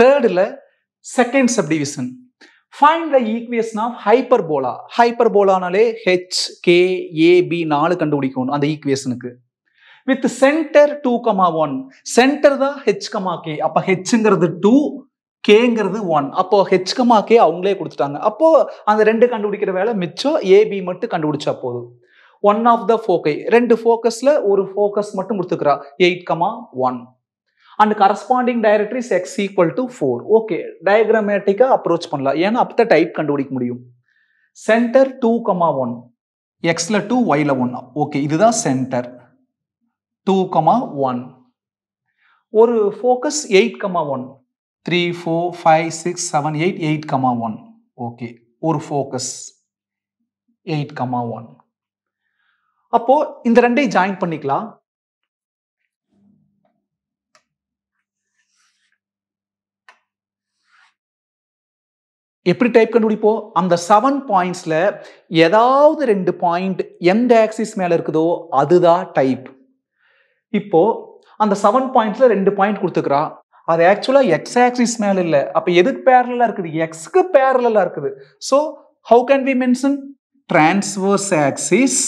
தேர்டில் second subdivision find the equation of hyper போலானாலே h k a b நாலு கண்டுபிடிக்கணும் அந்த ஈக்குவேஷனுக்கு with centre two comma one centre தான் ஹெச் கமா கே அப்போ ஹெச்ங்கிறது டூ கேங்கிறது ஒன் அப்போ ஹெச் கமா கே அவங்களே கொடுத்துட்டாங்க அப்போ அந்த ரெண்டு கண்டுபிடிக்கிற வேலை மிச்சம் ஏபி மட்டும் கண்டுபிடிச்சா போதும் ஒன் ஆஃப் த ஃபோக்கை ரெண்டு ஃபோக்கஸில் ஒரு ஃபோக்கஸ் மட்டும் கொடுத்துக்கிறா eight comma one and corresponding directrix x equal to four okay டயக்ராமேட்டிக்காக அப்ரோச் பண்ணலாம் ஏன்னா அப்போ டைப் கண்டுபிடிக்க முடியும் சென்டர் டூ கமா ஒன் எக்ஸில் டூ ஒயில் ஒன் ஓகே இதுதான் சென்டர் டூ கமா ஒன் ஒரு focus eight comma one three four five six seven eight eight comma one okay ஒரு ஃபோக்கஸ் எயிட் கமா ஒன் அப்போது இந்த ரெண்டையும் ஜாயின் பண்ணிக்கலாம் எப்படி டைப் கண்டுபிடிப்போம் அந்த செவன் பாயிண்ட்ஸில் ஏதாவது ரெண்டு பாயிண்ட் எந்த ஆக்சிஸ் மேலே இருக்குதோ அதுதான் டைப் இப்போது அந்த செவன் பாயிண்ட்ஸில் ரெண்டு பாயிண்ட் கொடுத்துக்கிறா அது ஆக்சுவலாக எக்ஸ் ஆக்சிஸ் மேலே இல்லை அப்போ எதுக்கு பேரலாக இருக்குது எக்ஸ்க்கு பேரலாக இருக்குது so how can be mention transverse axis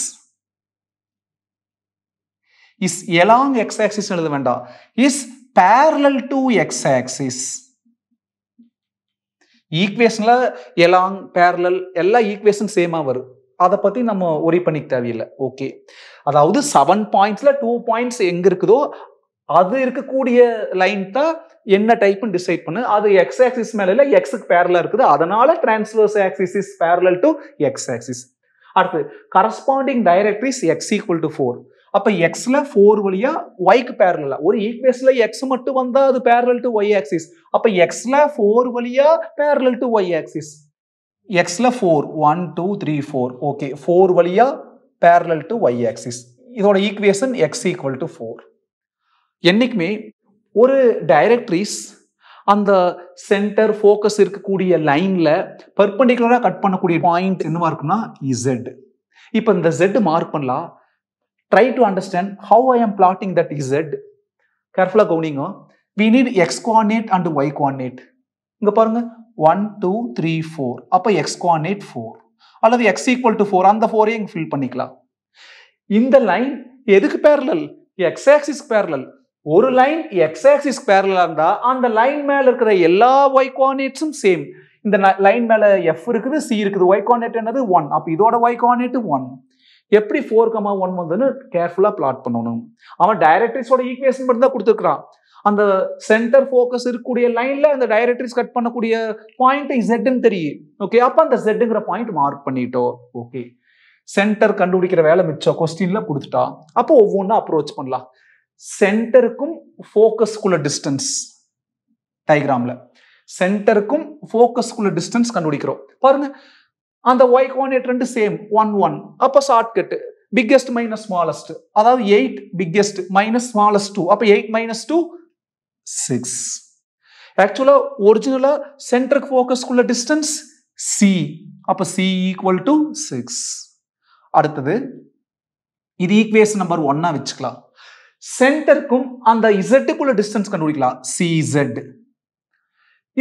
is along x axis எழுத வேண்டாம் is parallel to x axis ஈக்வேஷனில் எலாங் பேரலல் எல்லா ஈக்குவேஷன் சேமாக வரும் அதை பற்றி நம்ம ஒரி பண்ணிக்க தேவையில்லை ஓகே அதாவது செவன் பாயிண்ட்ஸில் டூ பாயிண்ட்ஸ் எங்கே இருக்குதோ அது இருக்கக்கூடிய லைன் தான் என்ன டைப்னு டிசைட் பண்ணு அது எக்ஸ் ஆக்சிஸ் மேலே இல்லை எக்ஸுக்கு பேரலாக இருக்குது அதனால transverse axis is parallel to x axis அடுத்து corresponding directrix x equal to four அப்போ எக்ஸில் ஃபோர் வழியாக ஒய்க்கு பேரலில் ஒரு ஈக்வேஸில் எக்ஸ் மட்டும் வந்தால் அது பேரல் டு ஒய் ஆக்சிஸ் அப்போ எக்ஸில் ஃபோர் வழியாக பேரல் டு ஒய் ஆக்சிஸ் எக்ஸில் four one two three four okay four வழியாக பேரல் டு ஒய் ஆக்சிஸ் இதோட equation x equal to four என்றைக்குமே ஒரு டைரக்ட்ரிஸ் அந்த சென்டர் ஃபோக்கஸ் இருக்கக்கூடிய லைனில் பர்பண்டிகுலராக கட் பண்ணக்கூடிய பாயிண்ட் என்னவா இருக்குன்னா இசட் இப்போ இந்த ஜெட் மார்க் பண்ணலாம் try to understand how I am plotting that is z கேர்ஃபுல்லாக கவுனிங்க we need x coordinate and y coordinate இங்கே பாருங்க ஒன் டூ த்ரீ ஃபோர் அப்போ எக்ஸ் குவாடினேட் ஃபோர் அல்லது எக்ஸ் ஈக்குவல் டு ஃபோர் அந்த ஃபோரையும் இங்கே ஃபில் பண்ணிக்கலாம் இந்த லைன் எதுக்கு பேரலல் எக்ஸ் ஆக்சிஸ் பேரலல் ஒரு லைன் எக்ஸ் ஆக்சிஸ் பேரலாக இருந்தால் அந்த லைன் மேலே இருக்கிற எல்லா ஒய் குவாடினேட்ஸும் சேம் இந்த லைன் மேலே எஃப் இருக்குது சி இருக்குது ஒய் குவாடினேட் என்னது ஒன் அப்போ இதோட ஒய் குவாடினேட் ஒன் எப்படி ஃபோர் கமா ஒன் வந்ததுன்னு கேர்ஃபுல்லாக பிளாட் பண்ணணும் அவன் டைரக்ட்ரிஸோட ஈக்குவேஷன் மட்டும் தான் கொடுத்துருக்கான் அந்த சென்டர் ஃபோக்கஸ் இருக்கக்கூடிய லைனில் அந்த டைரக்ட்ரிஸ் கட் பண்ணக்கூடிய பாயிண்ட் இசெட்னு தெரியும் ஓகே அப்போ அந்த செட்டுங்கிற பாயிண்ட் மார்க் பண்ணிட்டோம் ஓகே சென்டர் கண்டுபிடிக்கிற வேலை மிச்சம் கொஸ்டின்ல கொடுத்துட்டா அப்போ ஒவ்வொன்றும் அப்ரோச் பண்ணலாம் சென்டருக்கும் ஃபோக்கஸ்க்குள்ள டிஸ்டன்ஸ் டைகிராமில் சென்டருக்கும் ஃபோக்கஸ்க்குள்ள டிஸ்டன்ஸ் கண்டுபிடிக்கிறோம் பாருங்கள் அந்த ஒய் கோஆர்டினேட் ரெண்டு சேம் ஒன் ஒன் அப்போ ஷார்ட்கட்டு பிக்கெஸ்ட் மைனஸ் ஸ்மாலஸ்ட் அதாவது eight biggest minus smallest two அப்போ எயிட் மைனஸ் டூ சிக்ஸ் ஆக்சுவலாக ஒரிஜினலாக சென்டருக்கு ஃபோக்கஸ்க்குள்ள டிஸ்டன்ஸ் சி அப்போ சி ஈக்குவல் டு சிக்ஸ் அடுத்தது இது ஈக்குவேஷன் நம்பர் ஒன்னாக வச்சுக்கலாம் சென்டருக்கும் அந்த இசட்டுக்குள்ள டிஸ்டன்ஸ் கண்டுபிடிக்கலாம் இசட்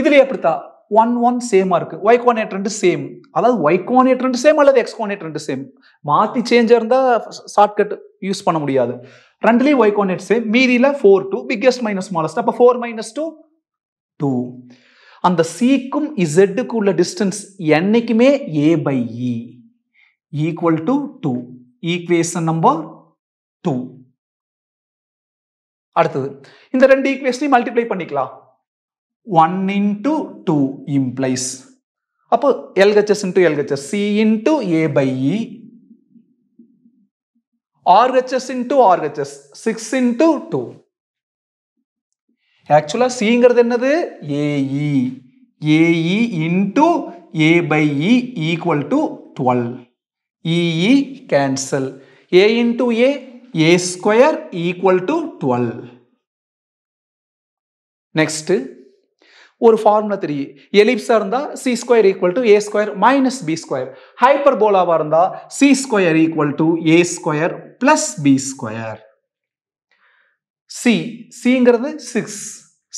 இதுல எப்படித்தான் ஒன் ஒன் சேமாக இருக்குது ஒய் கோனேட் ரெண்டு சேம் அதாவது ஒய் கோனேட் ரெண்டு சேம் அல்லது எக்ஸ் கோனேட் ரெண்டு சேம் மாற்றி சேஞ்சாக இருந்தால் ஷார்ட்கட் யூஸ் பண்ண முடியாது ரெண்டுலேயும் ஒய் கோனேட் சேம் மீதியில் four two biggest minus smallest அப்போ ஃபோர் மைனஸ் டூ டூ அந்த சிக்கும் இசெட்டுக்கு உள்ள டிஸ்டன்ஸ் என்றைக்குமே a by e equal to two equation number two அடுத்தது இந்த ரெண்டு ஈக்குவேஷனையும் மல்டிப்ளை பண்ணிக்கலாம் ஒன் இன்டூ டூ இம்ப்ளைஸ் அப்போ LHS into LHS c into a by e RHS into RHS six into two ஆக்சுவலாக சிங்கிறது என்னது a e a e into a by e equal to twelve E cancel a into a a square equal to twelve next ஒரு formula தெரியும் எலிப்ஸாக இருந்தால் c square equal to a square minus b square ஹைப்பர் போலாவாக இருந்தால் c square equal to a square plus b square c சிங்கிறது six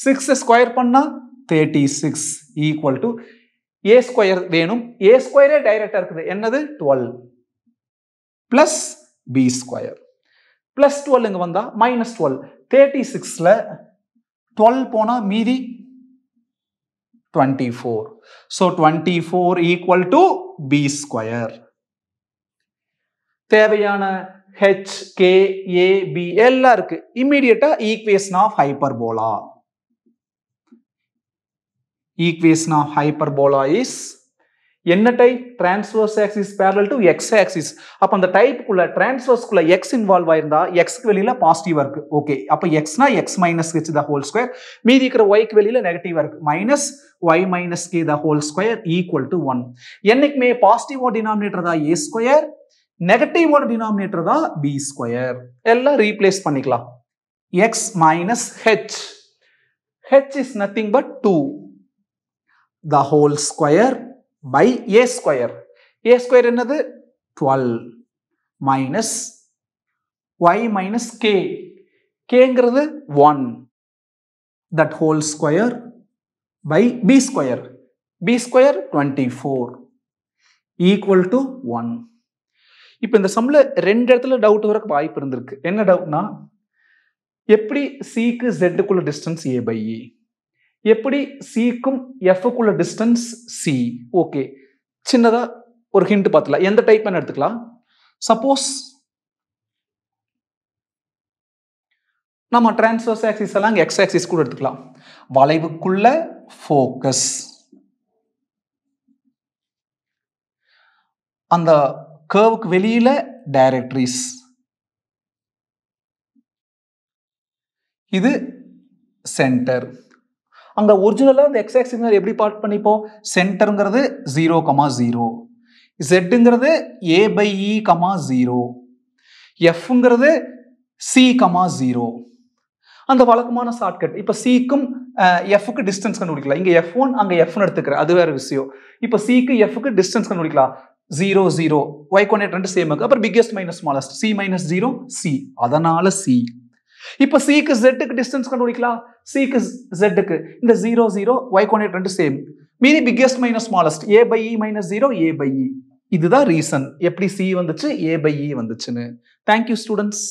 சிக்ஸை square பண்ணால் thirty six equal to a square வேணும் ஏ ஸ்கொயரே டைரக்டாக இருக்குது என்னது twelve plus b square plus twelve இங்கே வந்தால் மைனஸ் டுவெல் தேர்ட்டி சிக்ஸில் டுவெல் போனால் மீதி 24. So 24 equal to b square. தேவையான ஹெச் கே ஏ பி எல்லாம் இருக்கு இம்மிடியட்டா equation of hyperbola equation of hyperbola is என்ன type transverse axis parallel to x axis அப்போ அந்த டைப்புக்குள்ள டிரான்ஸ்வர்ஸ்க்குள்ள எக்ஸ் இன்வால்வ் ஆயிருந்தா எக்ஸ்க்கு வெளியில பாசிட்டிவ் இருக்கு ஓகே அப்போ எக்ஸ்னா x minus h the whole square மீதி இருக்கிற ஒய்க்கு வெளியில நெகட்டிவ் இருக்கு minus y minus k the whole square equal to one என்னைக்குமே பாசிட்டிவோ டினாமினேட்டர் தான் ஏ ஸ்கொயர் நெகட்டிவோட டினாமினேட்டர் தான் பி ஸ்கொயர் எல்லாம் ரீப்ளேஸ் பண்ணிக்கலாம் x minus h h is nothing but two the whole square by a square a square என்னது twelve minus y minus k கேங்கிறது one that whole square by B square b square twenty four equal to one இப்போ இந்த சம்மில் ரெண்டு இடத்துல doubt வரக்கு வாய்ப்பு இருந்திருக்கு என்ன டவுட்னா எப்படி சிக்கு ஜெட்டுக்குள்ள டிஸ்டன்ஸ் ஏ பை ஏ எப்படி சிக்கும் எஃப்க்குள்ள டிஸ்டன்ஸ் சி ஓகே சின்னதாக ஒரு ஹிண்ட் பார்த்துக்கலாம் எந்த டைப் பண்ண எடுத்துக்கலாம் சப்போஸ் நம்ம டிரான்ஸ்வர்ஸ் ஆக்சிஸ் எல்லாம் எக்ஸ் ஆக்சிஸ் கூட எடுத்துக்கலாம் வளைவுக்குள்ள ஃபோக்கஸ் அந்த கேர்வுக்கு வெளியில டைரக்டரிஸ் இது சென்டர் அங்கே ஒரிஜினலாக அந்த எக்ஸ் ஆக்சிஸ் எப்படி பார்ட் பண்ணிப்போம் சென்டருங்கிறது ஜீரோ கமா ஜீரோ ஜெட்டுங்கிறது a by e comma zero எஃப்ங்கிறது சி கமா ஜீரோ அந்த வழக்கமான ஷார்ட்கட் இப்போ சிக்கும் எஃப்க்கு டிஸ்டன்ஸ் கண்டுபிடிக்கலாம் இங்கே எஃப் ஒன் அங்கே எஃப்னு எடுத்துக்கிறேன் அது வேறு விஷயம் இப்போ சிக்கு எஃப்க்கு டிஸ்டன்ஸ் கண்டுபிடிக்கலாம் ஜீரோ ஜீரோ ஒய் கோனேட் ரெண்டு சேம் அப்புறம் biggest minus smallest c minus zero c அதனால் சி இப்போ சிக்கு ஜெட்டுக்கு டிஸ்டன்ஸ் கண்டுபிடிக்கலாம் சிக்கு ஜெட்டுக்கு இந்த ஜீரோ ஜீரோ ஒய் கோனேட் ரெண்டு சேம் மீதி biggest minus smallest a by e minus zero a by e இதுதான் ரீசன் எப்படி சி வந்துச்சு ஏ பை இ வந்துச்சுன்னு தேங்க்யூ ஸ்டூடெண்ட்ஸ்